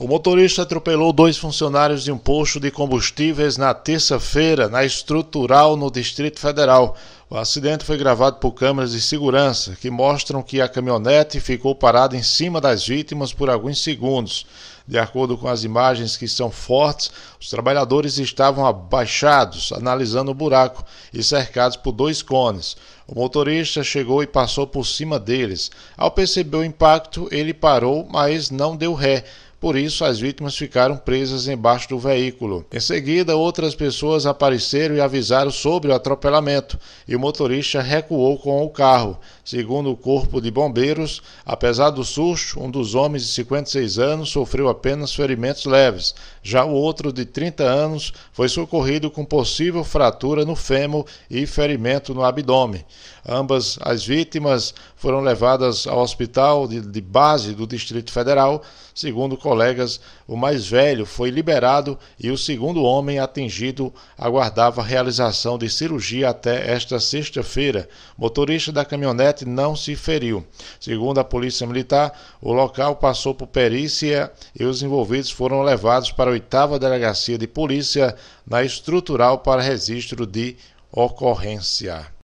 O motorista atropelou dois funcionários de um posto de combustíveis na terça-feira, na Estrutural, no Distrito Federal. O acidente foi gravado por câmeras de segurança, que mostram que a caminhonete ficou parada em cima das vítimas por alguns segundos. De acordo com as imagens que são fortes, os trabalhadores estavam abaixados, analisando o buraco e cercados por dois cones. O motorista chegou e passou por cima deles. Ao perceber o impacto, ele parou, mas não deu ré. Por isso, as vítimas ficaram presas embaixo do veículo. Em seguida, outras pessoas apareceram e avisaram sobre o atropelamento, e o motorista recuou com o carro. Segundo o Corpo de Bombeiros, apesar do susto, um dos homens de 56 anos sofreu apenas ferimentos leves. Já o outro, de 30 anos, foi socorrido com possível fratura no fêmur e ferimento no abdômen. Ambas as vítimas foram levadas ao hospital de, de base do Distrito Federal. Segundo colegas, o mais velho foi liberado e o segundo homem atingido aguardava realização de cirurgia até esta sexta-feira. Motorista da caminhonete não se feriu. Segundo a Polícia Militar, o local passou por perícia e os envolvidos foram levados para a 8 Delegacia de Polícia na Estrutural para registro de ocorrência.